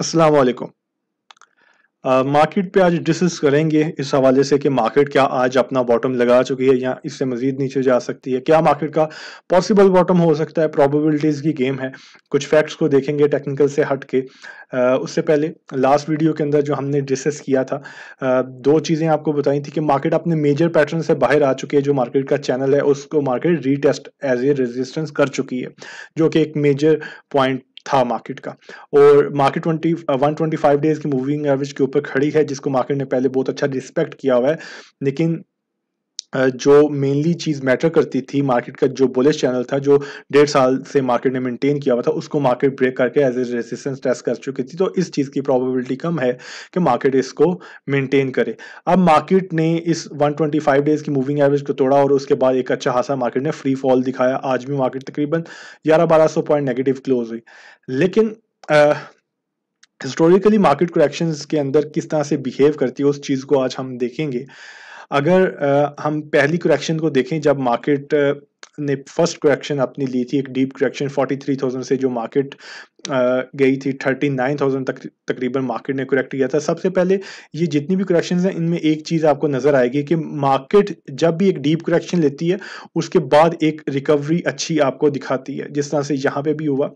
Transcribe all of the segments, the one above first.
अस्सलाम वालेकुम मार्केट पे आज डिस्कस करेंगे इस हवाले से कि मार्केट क्या आज अपना बॉटम लगा चुकी है या इससे मजीद नीचे जा सकती है क्या मार्केट का पॉसिबल बॉटम हो सकता है प्रोबेबिलिटीज़ की गेम है कुछ फैक्ट्स को देखेंगे टेक्निकल से हट के आ, उससे पहले लास्ट वीडियो के अंदर जो हमने डिस्कस किया था आ, दो चीज़ें आपको बताई थी कि मार्केट अपने मेजर पैटर्न से बाहर आ चुकी है जो मार्केट का चैनल है उसको market retest as a resistance कर चुकी है जो कि एक मेजर पॉइंट था मार्केट का और market twenty one twenty five days की मूविंग एवरेज के ऊपर खड़ी है जिसको मार्केट ने पहले बहुत अच्छा रिस्पेक्ट किया हुआ है लेकिन जो मेनली चीज़ मैटर करती थी मार्केट का जो बुलिश चैनल था जो डेढ़ साल से मार्केट ने मेंटेन किया हुआ था उसको मार्केट ब्रेक करके एज ए रेजिस्टेंस टेस्ट कर चुकी थी तो इस चीज़ की प्रोबेबिलिटी कम है कि मार्केट इसको मेंटेन करे अब मार्केट ने इस 125 डेज़ की मूविंग एवरेज को तोड़ा और उसके बाद एक अच्छा खासा मार्केट ने फ्री फॉल दिखाया आज भी मार्केट तकरीबन ग्यारह बारह सौ पॉइंट नेगेटिव क्लोज हुई लेकिन आ, हिस्टोरिकली मार्केट करेक्शंस के अंदर किस तरह से बिहेव करती है उस चीज़ को आज हम देखेंगे अगर हम पहली करेक्शन को देखें जब मार्केट ने फर्स्ट करेक्शन अपनी ली थी एक डीप करेक्शन 43,000 से जो मार्केट गई थी थर्टी नाइन थाउजेंड तक तकरीबन मार्केट ने करेक्ट किया था सबसे पहले ये जितनी भी करेक्शंस हैं इनमें एक चीज़ आपको नज़र आएगी कि मार्केट जब भी एक डीप करेक्शन लेती है उसके बाद एक रिकवरी अच्छी आपको दिखाती है जिस तरह से यहाँ पे भी हुआ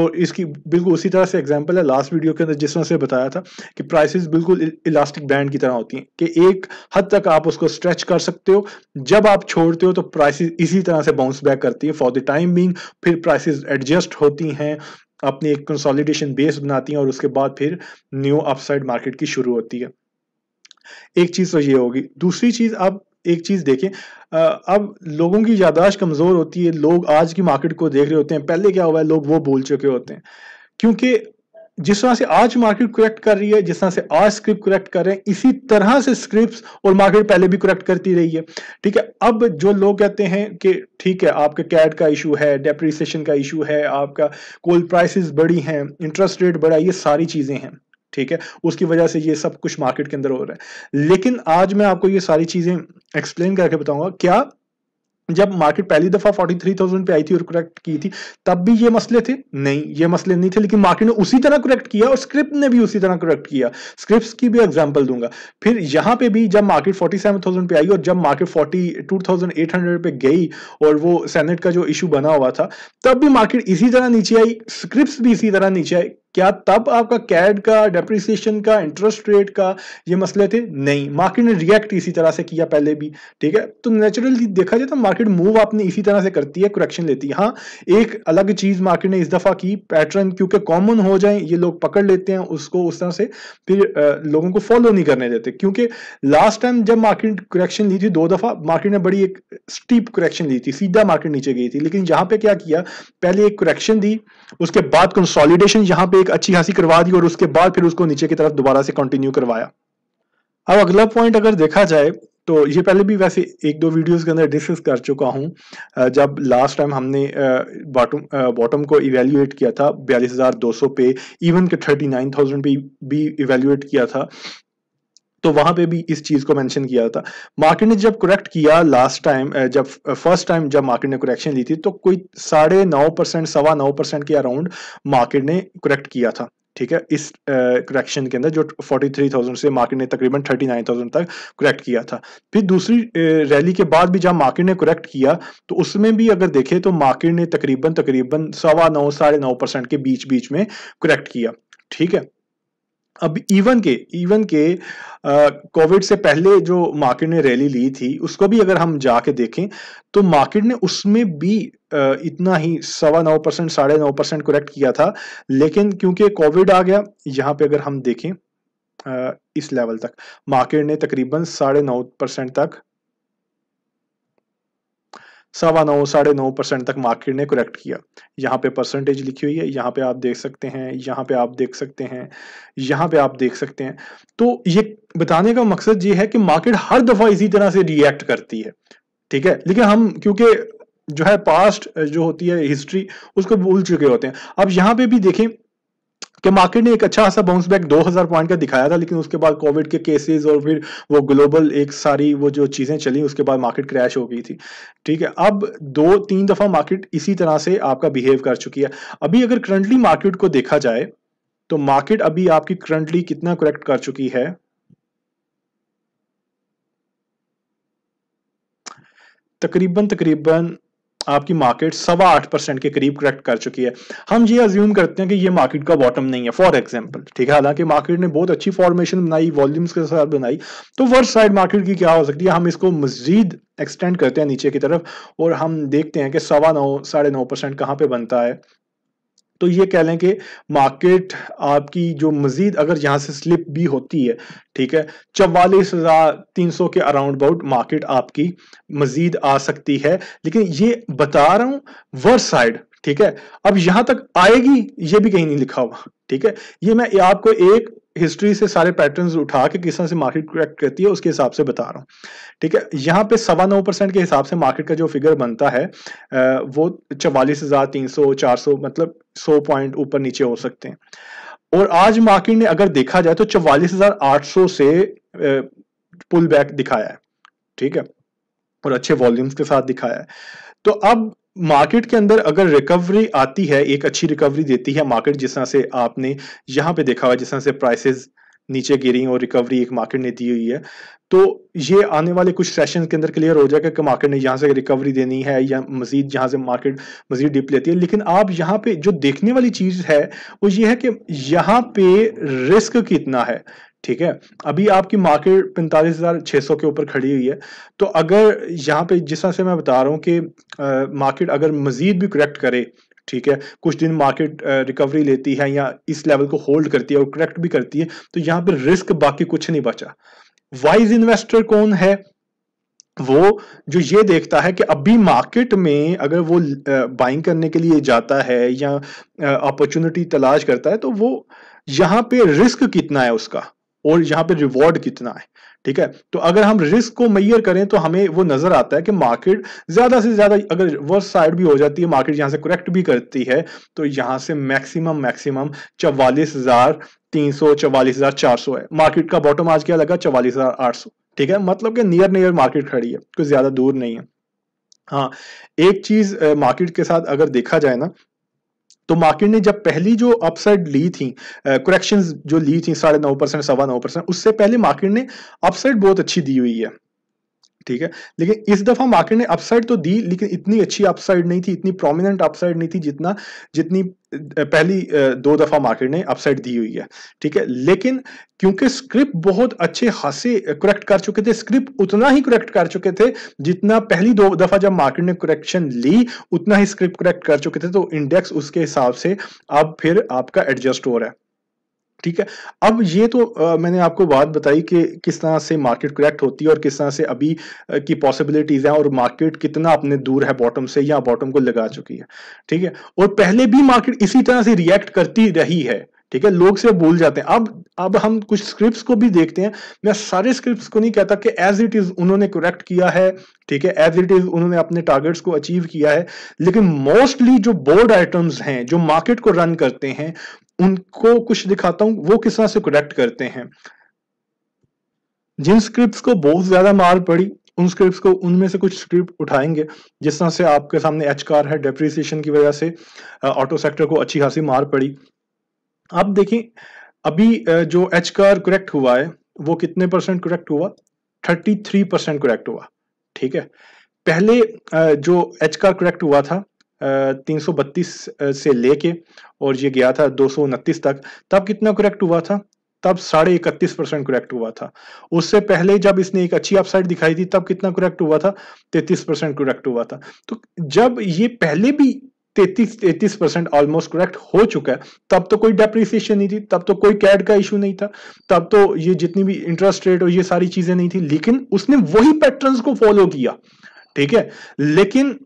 और इसकी बिल्कुल उसी तरह से एग्जाम्पल है लास्ट वीडियो के अंदर जिस तरह से बताया था कि प्राइसिस बिल्कुल इलास्टिक बैंड की तरह होती हैं कि एक हद तक आप उसको स्ट्रेच कर सकते हो जब आप छोड़ते हो तो प्राइसिस इसी तरह से बाउंस बैक करती है फॉर द टाइम बींग फिर प्राइसिस एडजस्ट होती हैं अपनी एक कंसोलिडेशन बेस बनाती हैं और उसके बाद फिर न्यू अपसाइड मार्केट की शुरू होती है एक चीज़ तो ये होगी दूसरी चीज़ अब एक चीज़ देखें अब लोगों की यादाश्त कमज़ोर होती है लोग आज की मार्केट को देख रहे होते हैं पहले क्या हुआ है लोग वो बोल चुके होते हैं क्योंकि जिस तरह से आज मार्केट करेक्ट कर रही है जिस तरह से आज स्क्रिप्ट करेक्ट कर रहे हैं इसी तरह से स्क्रिप्ट और मार्केट पहले भी करेक्ट करती रही है ठीक है अब जो लोग कहते हैं कि ठीक है आपके कैट का इशू है डेप्रिसिएशन का इशू है आपका कोल प्राइसेस बड़ी हैं इंटरेस्ट रेट बढ़ा ये सारी चीज़ें हैं ठीक है उसकी वजह से ये सब कुछ मार्केट के अंदर हो रहा है लेकिन आज मैं आपको ये सारी चीज़ें एक्सप्लेन करके बताऊंगा क्या जब मार्केट पहली दफा 43,000 पे आई थी और करेक्ट की थी तब भी ये मसले थे नहीं ये मसले नहीं थे लेकिन मार्केट ने उसी तरह करेक्ट किया और स्क्रिप्ट ने भी उसी तरह करेक्ट किया स्क्रिप्ट की भी एग्जाम्पल दूंगा फिर यहां पे भी जब मार्केट 47,000 पे आई और जब मार्केट 42,800 पे गई और वो सेनेट का जो इशू बना हुआ था तब भी मार्केट इसी तरह नीचे आई स्क्रिप्ट भी इसी तरह नीचे आई क्या तब आपका कैड का डेप्रिसिएशन का इंटरेस्ट रेट का ये मसले थे नहीं मार्केट ने रिएक्ट इसी तरह से किया पहले भी ठीक है तो नेचुरली देखा जाए तो मार्केट मूव आपने इसी तरह से करती है करेक्शन लेती है हाँ एक अलग चीज़ मार्केट ने इस दफ़ा की पैटर्न क्योंकि कॉमन हो जाए ये लोग पकड़ लेते हैं उसको उस तरह से फिर लोगों को फॉलो नहीं करने देते क्योंकि लास्ट टाइम जब मार्केट करेक्शन ली थी दो दफ़ा मार्केट ने बड़ी एक स्टीप करेक्शन ली थी सीधा मार्केट नीचे गई थी लेकिन यहाँ पे क्या किया पहले एक करेक्शन दी उसके बाद कंसॉलिडेशन यहाँ पे एक अच्छी हंसी करवा दी और उसके बाद फिर उसको नीचे की तरफ दोबारा से कंटिन्यू करवाया अब अगला पॉइंट अगर देखा जाए तो ये पहले भी वैसे एक दो वीडियोस के अंदर डिस्कस कर चुका हूँ जब लास्ट टाइम हमने बॉटम बॉटम को इवेल्यूएट किया था बयालीस पे इवन के 39,000 पे भी इवेल्यूएट किया था तो वहां पे भी इस चीज को मेंशन किया था मार्केट ने जब करेक्ट किया लास्ट टाइम जब फर्स्ट टाइम जब मार्केट ने करेक्शन ली थी तो कोई साढ़े नौ परसेंट सवा नौ परसेंट के अराउंड मार्केट ने करेक्ट किया था ठीक है इस करेक्शन के अंदर जो 43,000 से मार्केट ने तकरीबन 39,000 तक करेक्ट किया था फिर दूसरी रैली के बाद भी जब मार्केट ने करेक्ट किया तो उसमें भी अगर देखें तो मार्केट ने तकरीबन तकरीबन सवा नौ साढ़े नौ परसेंट के बीच बीच में करेक्ट किया ठीक है अब इवन के इवन के कोविड से पहले जो मार्केट ने रैली ली थी उसको भी अगर हम जाके देखें तो मार्केट ने उसमें भी आ, इतना ही सवा नौ परसेंट साढ़े नौ परसेंट करेक्ट किया था लेकिन क्योंकि कोविड आ गया यहाँ पे अगर हम देखें आ, इस लेवल तक मार्केट ने तकरीबन साढ़े नौ परसेंट तक सवा नौ साढ़े नौ परसेंट तक मार्केट ने करेक्ट किया यहाँ पे परसेंटेज लिखी हुई है यहाँ पे आप देख सकते हैं यहाँ पे आप देख सकते हैं यहाँ पे आप देख सकते हैं तो ये बताने का मकसद ये है कि मार्केट हर दफा इसी तरह से रिएक्ट करती है ठीक है लेकिन हम क्योंकि जो है पास्ट जो होती है हिस्ट्री उसको भूल चुके होते हैं अब यहाँ पे भी देखें कि मार्केट ने एक अच्छा खासा बाउंस बैक 2000 पॉइंट का दिखाया था लेकिन उसके बाद कोविड के केसेस और फिर वो ग्लोबल एक सारी वो जो चीज़ें चली उसके बाद मार्केट क्रैश हो गई थी ठीक है अब दो तीन दफ़ा मार्केट इसी तरह से आपका बिहेव कर चुकी है अभी अगर करंटली मार्केट को देखा जाए तो मार्केट अभी आपकी करंटली कितना करेक्ट कर चुकी है तकरीबन तकरीबन आपकी मार्केट सवा आठ परसेंट के करीब करेक्ट कर चुकी है हम ये अज्यूम करते हैं कि ये मार्केट का बॉटम नहीं है फॉर एग्जाम्पल ठीक है हालांकि मार्केट ने बहुत अच्छी फॉर्मेशन बनाई वॉल्यूम्स के साथ बनाई तो वर्स्ट साइड मार्केट की क्या हो सकती है हम इसको मजीद एक्सटेंड करते हैं नीचे की तरफ और हम देखते हैं कि सवा नौ साढ़े नौ परसेंट कहाँ पे बनता है तो ये कह लें कि मार्केट आपकी जो मजीद अगर यहाँ से स्लिप भी होती है ठीक है चवालीस हज़ार तीन सौ के अराउंड अबाउट मार्केट आपकी मजीद आ सकती है लेकिन ये बता रहा हूं वर्स साइड ठीक है अब यहां तक आएगी ये भी कहीं नहीं लिखा हुआ ठीक है ये मैं आपको एक हिस्ट्री से सारे पैटर्न्स उठा के किस तरह से मार्केट क्रैक करती है उसके हिसाब से बता रहा हूँ ठीक है यहाँ पे सवा नौ परसेंट के हिसाब से मार्केट का जो फिगर बनता है वो चवालीस हज़ार तीन सौ चार सौ मतलब सौ पॉइंट ऊपर नीचे हो सकते हैं और आज मार्केट ने अगर देखा जाए तो चवालीस हज़ार आठ सौ से पुल बैक दिखाया है ठीक है और अच्छे वॉल्यूम्स के साथ दिखाया है तो अब मार्केट के अंदर अगर रिकवरी आती है एक अच्छी रिकवरी देती है मार्केट जिस तरह से आपने यहां पे देखा हुआ जिस तरह से प्राइसेस नीचे गिरी और रिकवरी एक मार्केट ने दी हुई है तो ये आने वाले कुछ सेशन के अंदर क्लियर हो जाएगा कि मार्केट ने यहाँ से रिकवरी देनी है या मजीद यहाँ से मार्केट मजीद डिप लेती है लेकिन आप यहाँ पे जो देखने वाली चीज़ है वो ये है कि यहाँ पे रिस्क कितना है ठीक है अभी आपकी मार्केट पैंतालीस हज़ार छः सौ के ऊपर खड़ी हुई है तो अगर यहाँ पे जिस तरह से मैं बता रहा हूँ कि मार्केट अगर मजीद भी करेक्ट करे ठीक है कुछ दिन मार्केट रिकवरी लेती है या इस लेवल को होल्ड करती है और करेक्ट भी करती है तो यहाँ पर रिस्क बाकी कुछ नहीं बचा वाइज इन्वेस्टर कौन है वो जो ये देखता है कि अभी मार्केट में अगर वो बाइंग करने के लिए जाता है या अपॉर्चुनिटी तलाश करता है तो वो यहां पे रिस्क कितना है उसका और यहाँ पे रिवॉर्ड कितना है ठीक है तो अगर हम रिस्क को मैयर करें तो हमें वो नजर आता है कि मार्केट ज्यादा से ज्यादा अगर वर्स साइड भी हो जाती है मार्केट यहाँ से करेक्ट भी करती है तो यहाँ से मैक्सिमम मैक्सिमम चवालीस हजार तीन सौ चवालीस हजार चार सौ है मार्केट का बॉटम आज क्या लगा चवालीस हजार आठ सौ ठीक है मतलब कि नियर नियर मार्केट खड़ी है कुछ ज्यादा दूर नहीं है हाँ एक चीज मार्केट के साथ अगर देखा जाए ना तो मार्केट ने जब पहली जो अपसाइड ली थी करेक्शन जो ली थी साढ़े नौ परसेंट सवा नौ परसेंट उससे पहले मार्केट ने अपसाइड बहुत अच्छी दी हुई है ठीक है लेकिन इस दफा मार्केट ने अपसाइड तो दी लेकिन इतनी अच्छी अपसाइड नहीं थी इतनी प्रोमिनेंट अपसाइड नहीं थी जितना जितनी पहली दो दफा मार्केट ने अपसाइड दी हुई है ठीक है लेकिन क्योंकि स्क्रिप्ट बहुत अच्छे हासे करेक्ट कर चुके थे स्क्रिप्ट उतना ही करेक्ट कर चुके थे जितना पहली दो दफा जब मार्केट ने करेक्शन ली उतना ही स्क्रिप्ट करेक्ट कर चुके थे तो इंडेक्स उसके हिसाब से अब फिर आपका एडजस्ट हो रहा है ठीक है अब ये तो आ, मैंने आपको बात बताई कि किस तरह से मार्केट क्रैक्ट होती है और किस तरह से अभी आ, की पॉसिबिलिटीज़ हैं और मार्केट कितना अपने दूर है बॉटम से या बॉटम को लगा चुकी है ठीक है और पहले भी मार्केट इसी तरह से रिएक्ट करती रही है ठीक है लोग से भूल जाते हैं अब अब हम कुछ स्क्रिप्ट को भी देखते हैं मैं सारे स्क्रिप्ट को नहीं कहता कि एज इट इज उन्होंने करेक्ट किया है ठीक है एज इट इज उन्होंने अपने टारगेट्स को अचीव किया है लेकिन मोस्टली जो बोर्ड आइटम्स हैं जो मार्केट को रन करते हैं उनको कुछ दिखाता हूं वो किस तरह से करेक्ट करते हैं जिन स्क्रिप्ट को बहुत ज्यादा मार पड़ी उन स्क्रिप्ट को उनमें से कुछ स्क्रिप्ट उठाएंगे जिस तरह से आपके सामने एच कार है डेप्रिसिएशन की वजह से ऑटो सेक्टर को अच्छी खासी मार पड़ी आप देखें अभी जो एच कर करेक्ट हुआ है वो कितने परसेंट करेक्ट हुआ 33 परसेंट करेक्ट हुआ ठीक है पहले जो एच कर करेक्ट हुआ था 332 से लेके और ये गया था दो तक तब कितना करेक्ट हुआ था तब साढ़े इकतीस परसेंट करेक्ट हुआ था उससे पहले जब इसने एक अच्छी अपसाइड दिखाई थी तब कितना करेक्ट हुआ था तैतीस परसेंट करेक्ट हुआ था तो जब ये पहले भी तैतीस तैतीस परसेंट ऑलमोस्ट करेक्ट हो चुका है तब तो कोई डेप्रिसिएशन नहीं थी तब तो कोई कैड का इशू नहीं था तब तो ये जितनी भी इंटरेस्ट रेट और ये सारी चीजें नहीं थी लेकिन उसने वही पैटर्न को फॉलो किया ठीक है लेकिन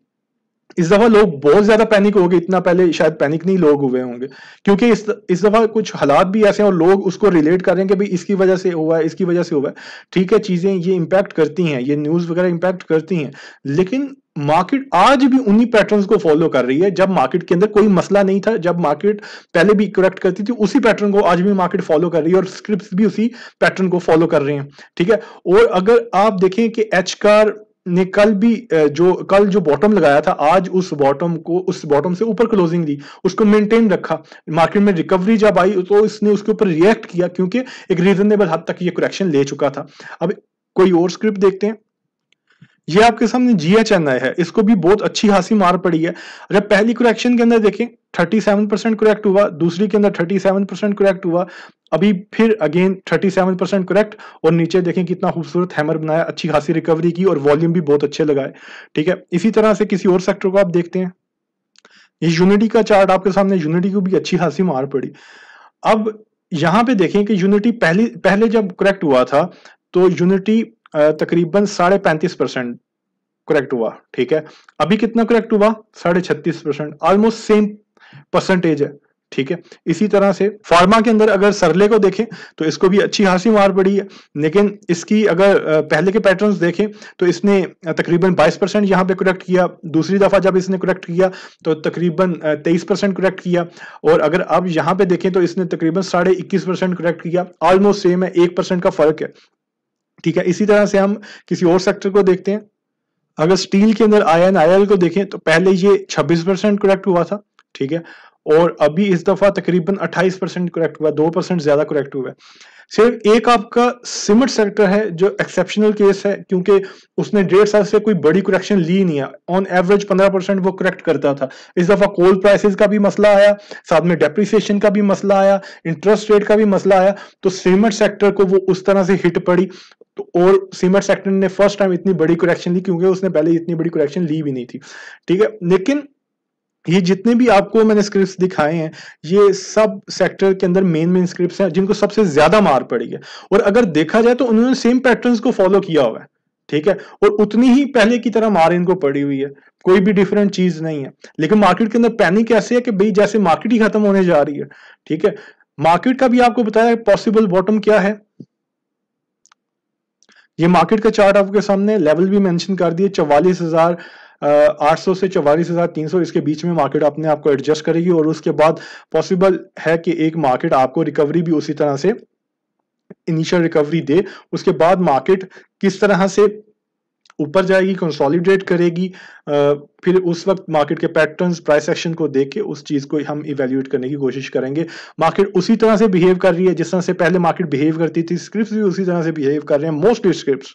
इस दफा लोग बहुत ज्यादा पैनिक हो गए इतना पहले शायद पैनिक नहीं लोग हुए होंगे क्योंकि इस इस दफा कुछ हालात भी ऐसे हैं और लोग उसको रिलेट कर रहे हैं कि भाई इसकी वजह से हुआ है इसकी वजह से हुआ है ठीक है चीजें ये इम्पैक्ट करती हैं ये न्यूज वगैरह इम्पैक्ट करती हैं लेकिन मार्केट आज भी उन्हीं पैटर्न्स को फॉलो कर रही है जब मार्केट के अंदर कोई मसला नहीं था जब मार्केट पहले भी करेक्ट करती थी उसी पैटर्न को आज भी मार्केट फॉलो कर रही है और स्क्रिप्ट भी उसी पैटर्न को फॉलो कर रहे हैं ठीक है और अगर आप देखें कि एच कार ने कल भी जो कल जो बॉटम लगाया था आज उस बॉटम को उस बॉटम से ऊपर क्लोजिंग दी उसको मेंटेन रखा मार्केट में रिकवरी जब आई तो इसने उसके ऊपर रिएक्ट किया क्योंकि एक रीजनेबल हद तक ये करेक्शन ले चुका था अब कोई और स्क्रिप्ट देखते हैं ये आपके सामने जीएचएनआई एन आई है इसको भी बहुत अच्छी खासी मार पड़ी है जब पहली कुरेक्शन के अंदर देखें 37 परसेंट करेक्ट हुआ दूसरी के अंदर 37 परसेंट करेक्ट हुआ अभी फिर अगेन 37 परसेंट करेक्ट और नीचे देखें कितना खूबसूरत हैमर बनाया अच्छी खासी रिकवरी की और वॉल्यूम भी बहुत अच्छे लगाए ठीक है इसी तरह से किसी और सेक्टर को आप देखते हैं ये यूनिटी का चार्ट आपके सामने यूनिटी को भी अच्छी खासी मार पड़ी अब यहाँ पे देखें कि यूनिटी पहले पहले जब करेक्ट हुआ था तो यूनिटी तकरीबन साढ़े पैंतीस परसेंट करेक्ट हुआ ठीक है अभी कितना करेक्ट हुआ साढ़े छत्तीस परसेंट ऑलमोस्ट सेम परसेंटेज है ठीक है इसी तरह से फार्मा के अंदर अगर सरले को देखें तो इसको भी अच्छी खासी मार पड़ी है लेकिन इसकी अगर पहले के पैटर्न्स देखें तो इसने तकरीबन 22 परसेंट यहाँ पे करेक्ट किया दूसरी दफ़ा जब इसने करेक्ट किया तो तकरीबन 23 परसेंट करेक्ट किया और अगर अब यहाँ पे देखें तो इसने तकरीबन साढ़े इक्कीस परसेंट करेक्ट किया ऑलमोस्ट सेम है एक परसेंट का फर्क है ठीक है इसी तरह से हम किसी और सेक्टर को देखते हैं अगर स्टील के अंदर आई एन आई एल को देखें तो पहले ये 26 परसेंट करेक्ट हुआ था ठीक है और अभी इस दफा तकरीबन 28 परसेंट करेक्ट हुआ दो परसेंट ज्यादा करेक्ट हुआ है सिर्फ एक आपका सिमट सेक्टर है जो एक्सेप्शनल केस है क्योंकि उसने डेढ़ साल से कोई बड़ी करेक्शन ली नहीं है ऑन एवरेज 15 परसेंट वो करेक्ट करता था इस दफा कोल प्राइसेस का भी मसला आया साथ में डेप्रिसिएशन का भी मसला आया इंटरेस्ट रेट का भी मसला आया तो सीमेंट सेक्टर को वो उस तरह से हिट पड़ी तो और सीमेंट सेक्टर ने फर्स्ट टाइम इतनी बड़ी करेक्शन ली क्योंकि उसने पहले इतनी बड़ी करेक्शन ली भी नहीं थी ठीक है लेकिन ये जितने भी आपको मैंने स्क्रिप्ट दिखाए हैं ये सब सेक्टर के अंदर मेन मेन स्क्रिप्ट हैं जिनको सबसे ज्यादा मार पड़ी है और अगर देखा जाए तो उन्होंने सेम पैटर्न को फॉलो किया हुआ है ठीक है और उतनी ही पहले की तरह मार इनको पड़ी हुई है कोई भी डिफरेंट चीज नहीं है लेकिन मार्केट के अंदर पैनिक ऐसे है कि भाई जैसे मार्केट ही खत्म होने जा रही है ठीक है मार्केट का भी आपको बताया पॉसिबल बॉटम क्या है ये मार्केट का चार्ट आपके सामने लेवल भी मेंशन कर दिए चौवालीस हजार आठ सौ से चवालीस हजार तीन सौ इसके बीच में मार्केट अपने आपको एडजस्ट करेगी और उसके बाद पॉसिबल है कि एक मार्केट आपको रिकवरी भी उसी तरह से इनिशियल रिकवरी दे उसके बाद मार्केट किस तरह से ऊपर जाएगी कंसोलिडेट करेगी फिर उस वक्त मार्केट के पैटर्न प्राइस एक्शन को देख के उस चीज़ को हम इवेल्यूएट करने की कोशिश करेंगे मार्केट उसी तरह से बिहेव कर रही है जिस तरह से पहले मार्केट बिहेव करती थी स्क्रिप्ट भी उसी तरह से बिहेव कर रहे हैं मोस्टली स्क्रिप्ट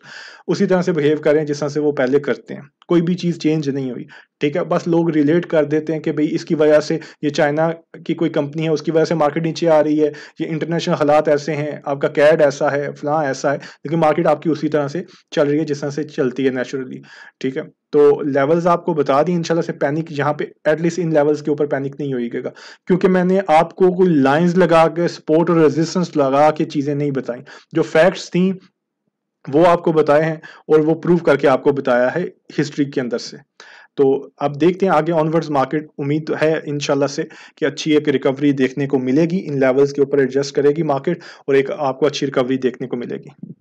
उसी तरह से बिहेव कर रहे हैं जिस तरह से वो पहले करते हैं कोई भी चीज़ चेंज नहीं हुई ठीक है बस लोग रिलेट कर देते हैं कि भाई इसकी वजह से ये चाइना की कोई कंपनी है उसकी वजह से मार्केट नीचे आ रही है ये इंटरनेशनल हालात ऐसे हैं आपका कैड ऐसा है फलां ऐसा है लेकिन मार्केट आपकी उसी तरह से चल रही है जिस तरह से चलती है नेचुरली ठीक है तो लेवल्स आपको बता दी इंशाल्लाह से पैनिक यहाँ पे एटलीस्ट इन लेवल्स के ऊपर पैनिक नहीं होगा क्योंकि मैंने आपको कोई लाइंस लगा के सपोर्ट और रेजिस्टेंस लगा के चीज़ें नहीं बताई जो फैक्ट्स थी वो आपको बताए हैं और वो प्रूव करके आपको बताया है हिस्ट्री के अंदर से तो अब देखते हैं आगे ऑनवर्ड्स मार्केट उम्मीद तो है इनशाला से कि अच्छी एक रिकवरी देखने को मिलेगी इन लेवल्स के ऊपर एडजस्ट करेगी मार्केट और एक आपको अच्छी रिकवरी देखने को मिलेगी